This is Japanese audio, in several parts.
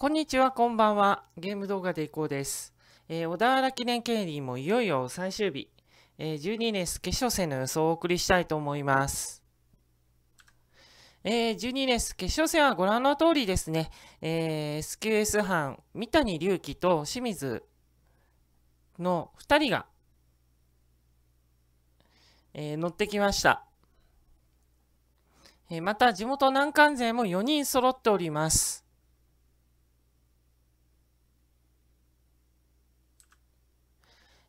こんにちは、こんばんは。ゲーム動画でいこうです。えー、小田原記念競輪もいよいよ最終日、えー、12レース決勝戦の予想をお送りしたいと思います。えー、12レース決勝戦はご覧の通りですね、えー、SQS 班、三谷隆起と清水の2人が、えー、乗ってきました。えー、また地元南関勢も4人揃っております。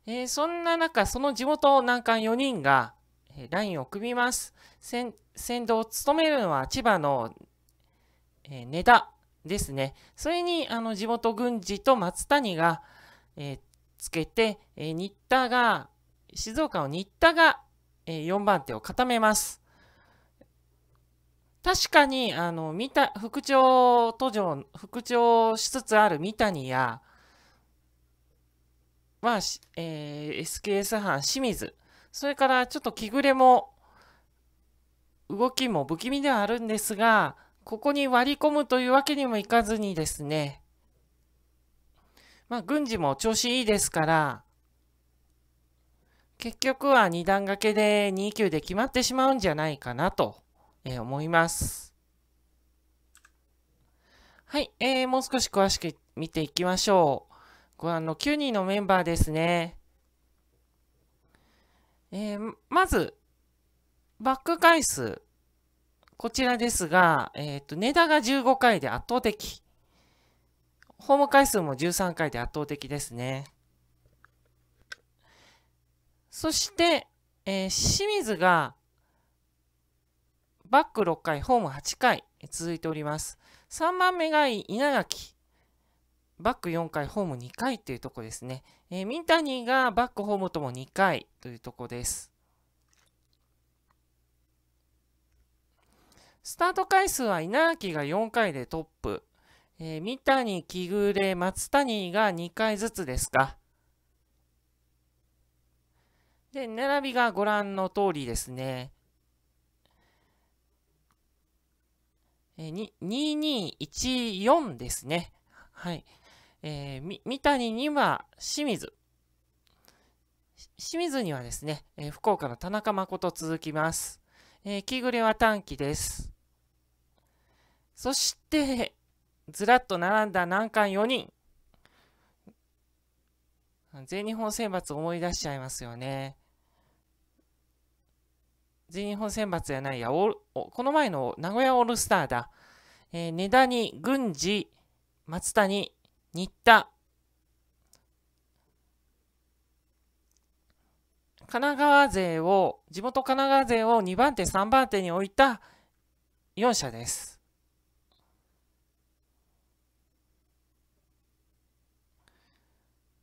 えー、そんな中、その地元難関4人が、えー、ラインを組みます。先導を務めるのは千葉の、えー、根田ですね。それにあの地元軍事と松谷が、えー、つけて、えー、新田が、静岡の新田が、えー、4番手を固めます。確かに、あの、三田、副長途上、副長しつつある三谷や、まあ、えー、SKS 班清水。それからちょっと気暮れも、動きも不気味ではあるんですが、ここに割り込むというわけにもいかずにですね、まあ、軍事も調子いいですから、結局は二段掛けで2級で決まってしまうんじゃないかなと、えー、思います。はい、えー、もう少し詳しく見ていきましょう。これあの9人のメンバーですね。えー、まず、バック回数。こちらですが、えっ、ー、と、値段が15回で圧倒的。ホーム回数も13回で圧倒的ですね。そして、えー、清水が、バック6回、ホーム8回、続いております。3番目が稲垣。バック4回、ホーム2回というとこですね。えー、ミンタニーがバックホームとも2回というとこです。スタート回数は稲垣が4回でトップ。えー、三谷、木暮、松谷が2回ずつですか。で、並びがご覧の通りですね。え2214ですね。はい。えー、三谷には清水。清水にはですね、えー、福岡の田中誠続きます。えー、木暮は短期です。そして、ずらっと並んだ難関4人。全日本選抜思い出しちゃいますよね。全日本選抜やないや、この前の名古屋オールスターだ。えー、根に、郡司、松谷、新田。神奈川勢を、地元神奈川勢を2番手、3番手に置いた4社です。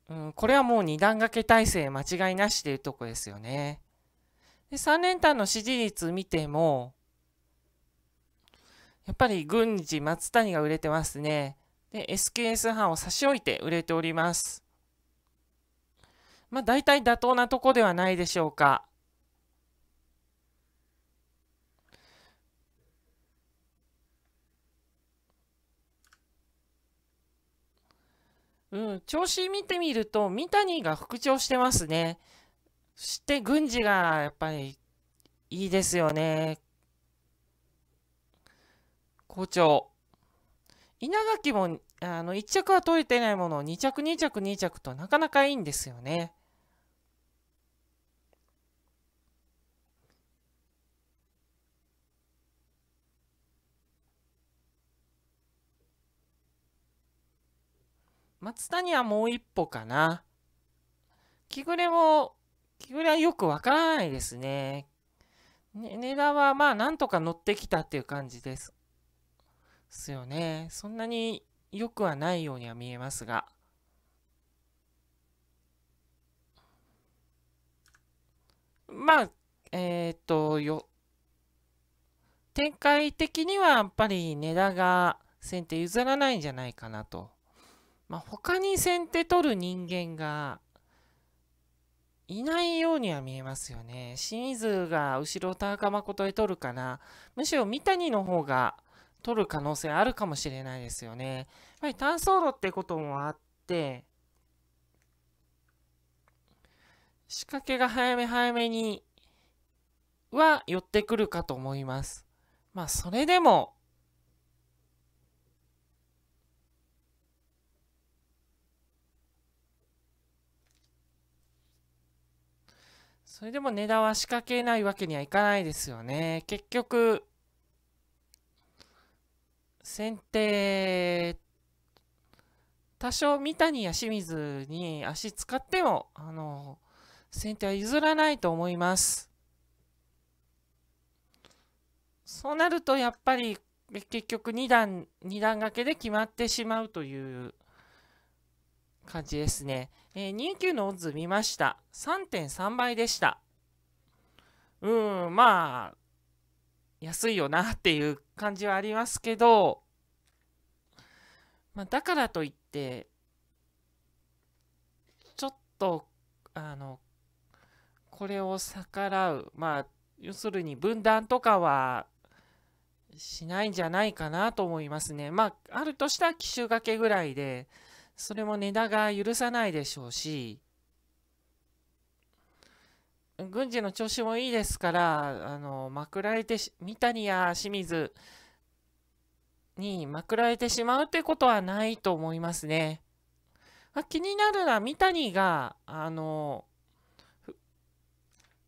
うん、これはもう2段掛け体制間違いなしというとこですよね。で3連単の支持率見ても、やっぱり郡司松谷が売れてますね。で、SKS 班を差し置いて売れております。まあ、大体妥当なとこではないでしょうか。うん、調子見てみると、三谷が復調してますね。そして、軍事がやっぱりいいですよね。校長。稲垣もあの1着は取れてないものを2着2着2着となかなかいいんですよね。松谷はもう一歩かな。着ぐれも、着ぐれはよくわからないですね。ね、値段はまあなんとか乗ってきたっていう感じです。すよね。そんなに良くはないようには見えますが。まあ、えっ、ー、と、よ、展開的にはやっぱり値段が先手譲らないんじゃないかなと。まあ、他に先手取る人間がいないようには見えますよね。清水が後ろ田中誠へ取るかな。むしろ三谷の方が取る可能性あるかもしれないですよね。やっぱり単走路ってこともあって、仕掛けが早め早めには寄ってくるかと思います。まあ、それでも、それでも値段は仕掛けないわけにはいかないですよね。結局、先手多少三谷や清水に足使ってもあの先手は譲らないと思いますそうなるとやっぱり結局2段2段掛けで決まってしまうという感じですね、えー、2九のオッズ見ました3.3倍でしたうんまあ安いよなっていう感じはありますけど、まあ、だからといって、ちょっと、あの、これを逆らう、まあ、要するに分断とかはしないんじゃないかなと思いますね。まあ、あるとしたら奇襲掛けぐらいで、それも値段が許さないでしょうし、軍事の調子もいいですから、あの、まくられて三谷や清水にまくられてしまうってことはないと思いますね。まあ、気になるのは三谷が、あの、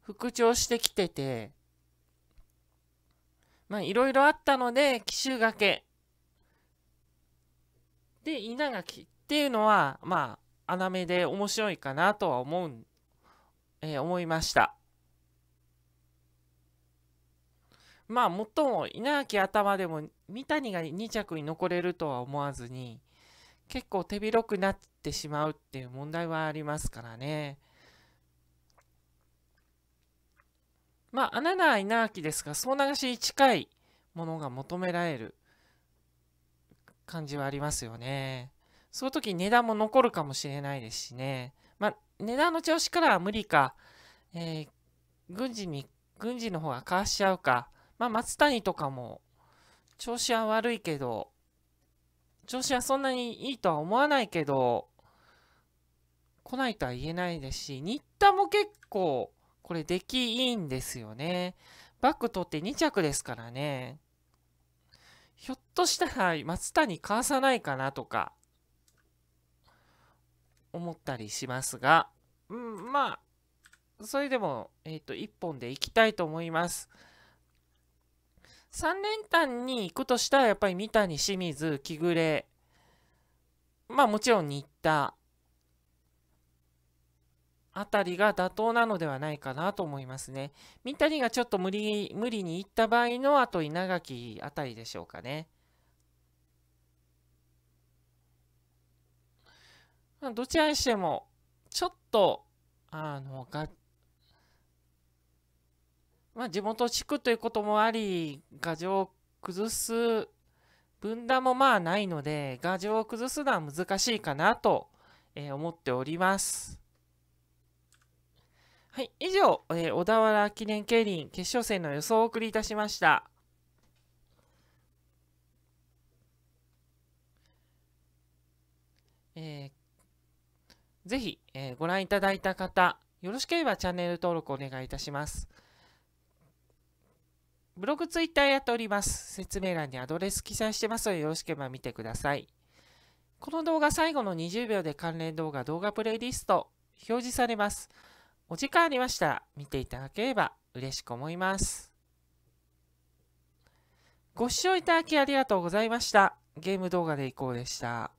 復調してきてて、まあ、いろいろあったので、奇襲がけ。で、稲垣っていうのは、まあ、穴目で面白いかなとは思うんえー、思いました。まあ、もっとも稲垣頭でも三谷が2着に残れるとは思わずに、結構手広くなってしまうっていう問題はありますからね。まあ、穴な稲垣ですが、総流しに近いものが求められる感じはありますよね。その時値段も残るかもしれないですしね。まあ、値段の調子からは無理か、えー、軍事に、軍事の方がかわしちゃうか、まあ、松谷とかも、調子は悪いけど、調子はそんなにいいとは思わないけど、来ないとは言えないですし、新田も結構、これ出来いいんですよね。バック取って2着ですからね。ひょっとしたら松谷かわさないかなとか、思ったりしますが、うん、まあ、それでも、えっ、ー、と、1本で行きたいと思います。3連単に行くとしたら、やっぱり三谷、清水、木暮、まあもちろん新田、あたりが妥当なのではないかなと思いますね。三谷がちょっと無理無理に行った場合の、あと稲垣あたりでしょうかね。どちらにしても、ちょっと、あの、が、まあ、地元地区ということもあり、牙城を崩す分断もまあないので、牙城を崩すのは難しいかなと、えー、思っております。はい、以上、えー、小田原記念競輪決勝戦の予想をお送りいたしました。えーぜひ、えー、ご覧いただいた方、よろしければチャンネル登録お願いいたします。ブログ、ツイッターやっております。説明欄にアドレス記載してますので、よろしければ見てください。この動画最後の20秒で関連動画、動画プレイリスト表示されます。お時間ありましたら見ていただければ嬉しく思います。ご視聴いただきありがとうございました。ゲーム動画でいこうでした。